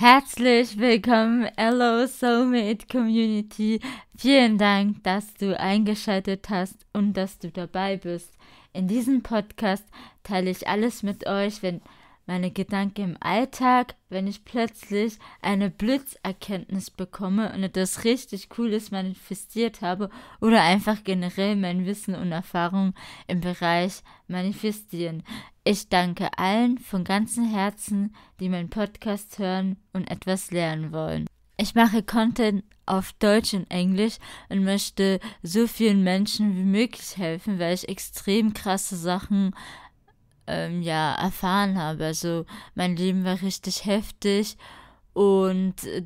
Herzlich willkommen, Hello Soulmate Community. Vielen Dank, dass du eingeschaltet hast und dass du dabei bist. In diesem Podcast teile ich alles mit euch, wenn meine Gedanken im Alltag, wenn ich plötzlich eine Blitzerkenntnis bekomme und etwas richtig Cooles manifestiert habe oder einfach generell mein Wissen und Erfahrung im Bereich manifestieren. Ich danke allen von ganzem Herzen, die meinen Podcast hören und etwas lernen wollen. Ich mache Content auf Deutsch und Englisch und möchte so vielen Menschen wie möglich helfen, weil ich extrem krasse Sachen ähm, ja erfahren habe. Also mein Leben war richtig heftig und äh,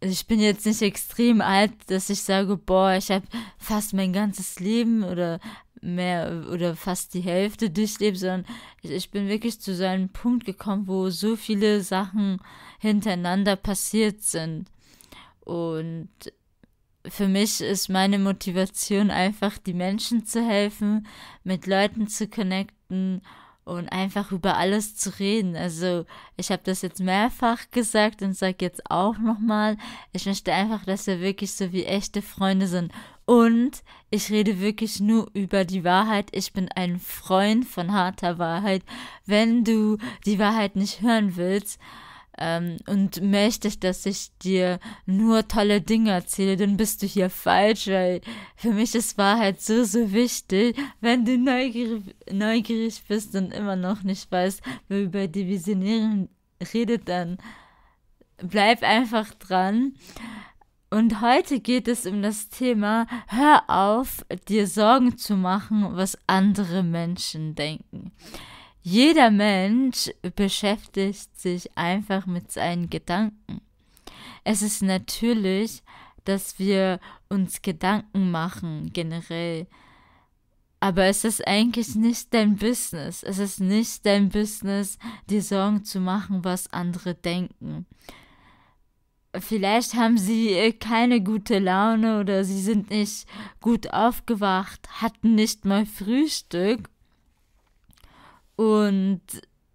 ich bin jetzt nicht extrem alt, dass ich sage, boah, ich habe fast mein ganzes Leben oder mehr oder fast die Hälfte durchlebt, sondern ich, ich, bin wirklich zu so einem Punkt gekommen, wo so viele Sachen hintereinander passiert sind. Und für mich ist meine Motivation einfach, die Menschen zu helfen, mit Leuten zu connecten und einfach über alles zu reden. Also ich habe das jetzt mehrfach gesagt und sage jetzt auch nochmal, ich möchte einfach, dass wir wirklich so wie echte Freunde sind. Und ich rede wirklich nur über die Wahrheit. Ich bin ein Freund von harter Wahrheit. Wenn du die Wahrheit nicht hören willst, ähm, und möchtest, dass ich dir nur tolle Dinge erzähle, dann bist du hier falsch, weil für mich ist Wahrheit so, so wichtig. Wenn du neugierig, neugierig bist und immer noch nicht weißt, wer über die Visionärin redet, dann bleib einfach dran. Und heute geht es um das Thema, hör auf, dir Sorgen zu machen, was andere Menschen denken. Jeder Mensch beschäftigt sich einfach mit seinen Gedanken. Es ist natürlich, dass wir uns Gedanken machen generell. Aber es ist eigentlich nicht dein Business. Es ist nicht dein Business, dir Sorgen zu machen, was andere denken. Vielleicht haben sie äh, keine gute Laune oder sie sind nicht gut aufgewacht, hatten nicht mal Frühstück und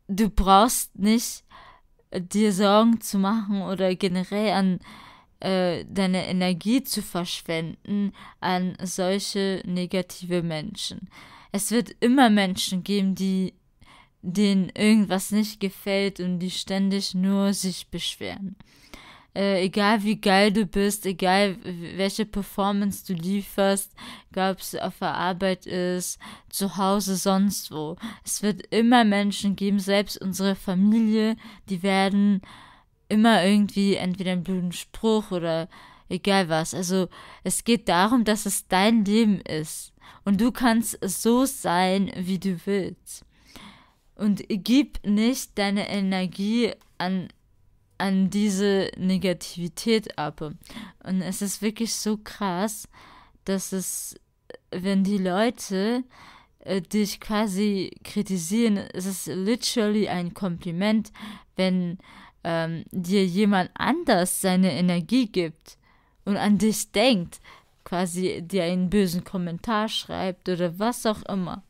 du brauchst nicht äh, dir Sorgen zu machen oder generell an äh, deine Energie zu verschwenden an solche negative Menschen. Es wird immer Menschen geben, die denen irgendwas nicht gefällt und die ständig nur sich beschweren äh, egal wie geil du bist, egal welche Performance du lieferst, egal ob es auf der Arbeit ist, zu Hause, sonst wo. Es wird immer Menschen geben, selbst unsere Familie, die werden immer irgendwie entweder einen blöden Spruch oder egal was. Also es geht darum, dass es dein Leben ist. Und du kannst so sein, wie du willst. Und gib nicht deine Energie an an diese Negativität ab. Und es ist wirklich so krass, dass es, wenn die Leute äh, dich quasi kritisieren, es ist literally ein Kompliment, wenn ähm, dir jemand anders seine Energie gibt und an dich denkt, quasi dir einen bösen Kommentar schreibt oder was auch immer.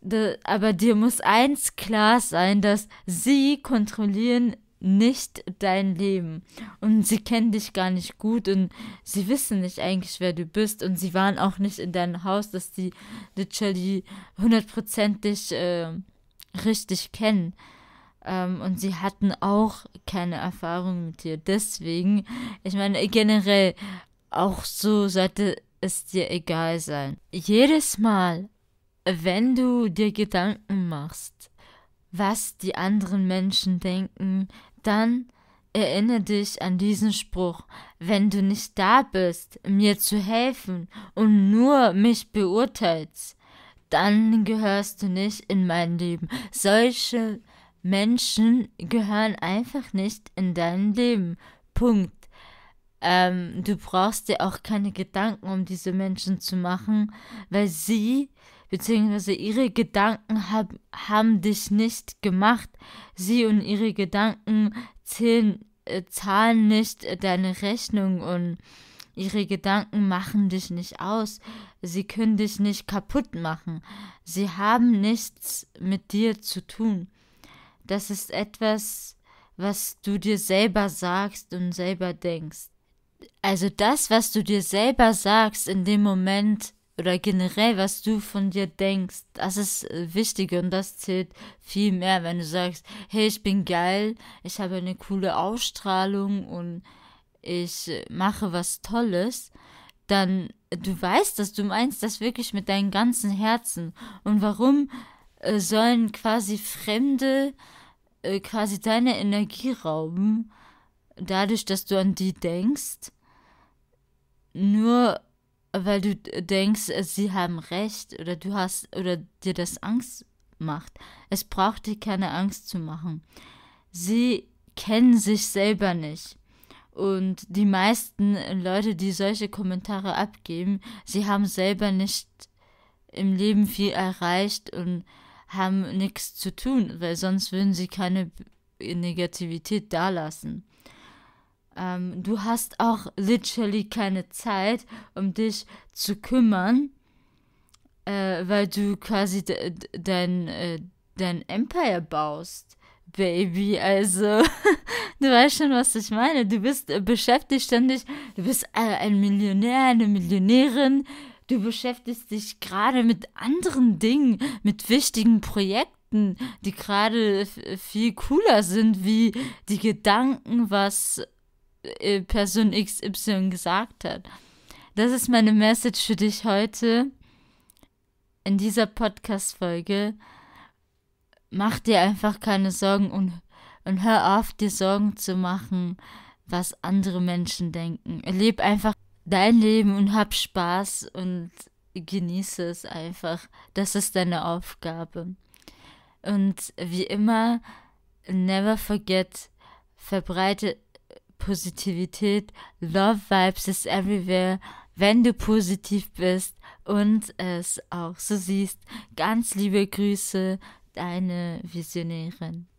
Da, aber dir muss eins klar sein, dass sie kontrollieren nicht dein Leben. Und sie kennen dich gar nicht gut und sie wissen nicht eigentlich, wer du bist. Und sie waren auch nicht in deinem Haus, dass die literally hundertprozentig äh, richtig kennen. Ähm, und sie hatten auch keine Erfahrung mit dir. Deswegen, ich meine, generell auch so sollte es dir egal sein. Jedes Mal, wenn du dir Gedanken machst, was die anderen Menschen denken, dann erinnere dich an diesen Spruch, wenn du nicht da bist, mir zu helfen und nur mich beurteilst, dann gehörst du nicht in mein Leben. Solche Menschen gehören einfach nicht in dein Leben. Punkt. Ähm, du brauchst dir auch keine Gedanken um diese Menschen zu machen, weil sie beziehungsweise ihre Gedanken hab, haben dich nicht gemacht. Sie und ihre Gedanken zählen, äh, zahlen nicht äh, deine Rechnung und ihre Gedanken machen dich nicht aus. Sie können dich nicht kaputt machen. Sie haben nichts mit dir zu tun. Das ist etwas, was du dir selber sagst und selber denkst. Also das, was du dir selber sagst in dem Moment, oder generell, was du von dir denkst, das ist äh, wichtig und das zählt viel mehr, wenn du sagst, hey, ich bin geil, ich habe eine coole Ausstrahlung und ich äh, mache was Tolles, dann du weißt dass du meinst das wirklich mit deinem ganzen Herzen. Und warum äh, sollen quasi Fremde äh, quasi deine Energie rauben, dadurch, dass du an die denkst? Nur weil du denkst, äh, sie haben recht oder du hast oder dir das Angst macht. Es braucht dir keine Angst zu machen. Sie kennen sich selber nicht. Und die meisten äh, Leute, die solche Kommentare abgeben, sie haben selber nicht im Leben viel erreicht und haben nichts zu tun, weil sonst würden sie keine Negativität dalassen. Ähm, du hast auch literally keine Zeit, um dich zu kümmern, äh, weil du quasi de dein, äh, dein Empire baust. Baby, also du weißt schon, was ich meine. Du bist äh, beschäftigt ständig, du bist äh, ein Millionär, eine Millionärin, du beschäftigst dich gerade mit anderen Dingen, mit wichtigen Projekten die gerade viel cooler sind, wie die Gedanken, was äh, Person XY gesagt hat. Das ist meine Message für dich heute in dieser Podcast-Folge. Mach dir einfach keine Sorgen und, und hör auf, dir Sorgen zu machen, was andere Menschen denken. Leb einfach dein Leben und hab Spaß und genieße es einfach. Das ist deine Aufgabe. Und wie immer, never forget, verbreite Positivität, Love Vibes is everywhere, wenn du positiv bist und es auch so siehst. Ganz liebe Grüße, deine Visionärin.